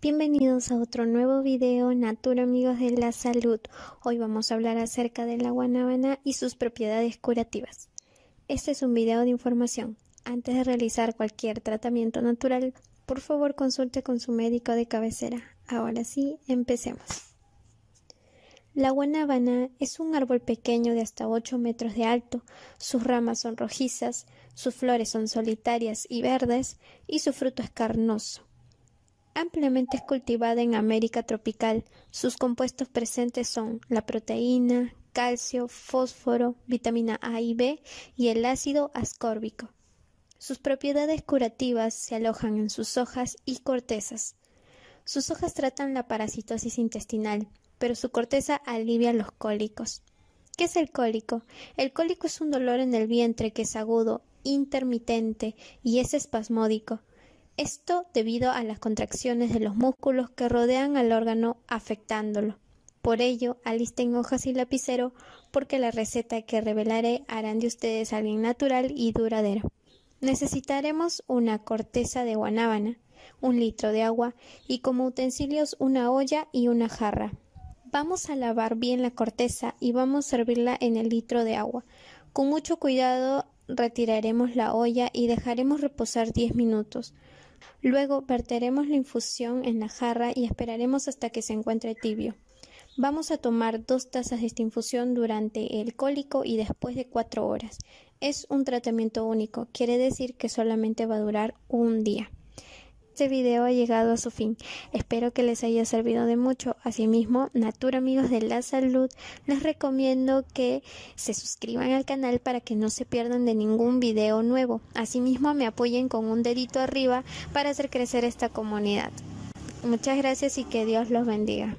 Bienvenidos a otro nuevo video Natura Amigos de la Salud. Hoy vamos a hablar acerca de la guanábana y sus propiedades curativas. Este es un video de información. Antes de realizar cualquier tratamiento natural, por favor consulte con su médico de cabecera. Ahora sí, empecemos. La guanábana es un árbol pequeño de hasta 8 metros de alto. Sus ramas son rojizas, sus flores son solitarias y verdes y su fruto es carnoso ampliamente es cultivada en América tropical. Sus compuestos presentes son la proteína, calcio, fósforo, vitamina A y B y el ácido ascórbico. Sus propiedades curativas se alojan en sus hojas y cortezas. Sus hojas tratan la parasitosis intestinal, pero su corteza alivia los cólicos. ¿Qué es el cólico? El cólico es un dolor en el vientre que es agudo, intermitente y es espasmódico. Esto debido a las contracciones de los músculos que rodean al órgano afectándolo. Por ello, alisten hojas y lapicero porque la receta que revelaré harán de ustedes alguien natural y duradero. Necesitaremos una corteza de guanábana, un litro de agua y como utensilios una olla y una jarra. Vamos a lavar bien la corteza y vamos a servirla en el litro de agua. Con mucho cuidado retiraremos la olla y dejaremos reposar 10 minutos. Luego verteremos la infusión en la jarra y esperaremos hasta que se encuentre tibio. Vamos a tomar dos tazas de esta infusión durante el cólico y después de cuatro horas. Es un tratamiento único, quiere decir que solamente va a durar un día. Este video ha llegado a su fin. Espero que les haya servido de mucho. Asimismo, Natura Amigos de la Salud, les recomiendo que se suscriban al canal para que no se pierdan de ningún video nuevo. Asimismo, me apoyen con un dedito arriba para hacer crecer esta comunidad. Muchas gracias y que Dios los bendiga.